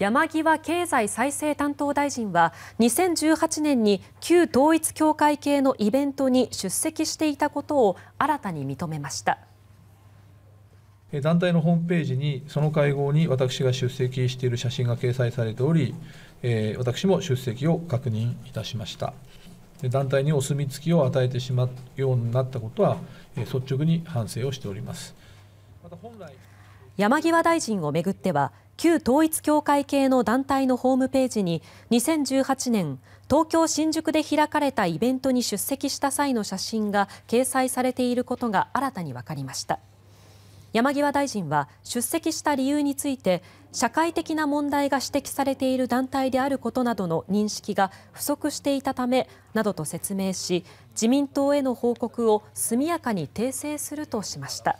山際経済再生担当大臣は2018年に旧統一教会系のイベントに出席していたことを新たに認めました。団体のホームページにその会合に私が出席している写真が掲載されており、え私も出席を確認いたしました団体にお墨付きを与えてしまうようになったことは、え率直に反省をしておりますまた本来山際大臣を巡っては旧統一教会系の団体のホームページに2018年東京・新宿で開かれたイベントに出席した際の写真が掲載されていることが新たに分かりました。山際大臣は出席した理由について社会的な問題が指摘されている団体であることなどの認識が不足していたためなどと説明し自民党への報告を速やかに訂正するとしました。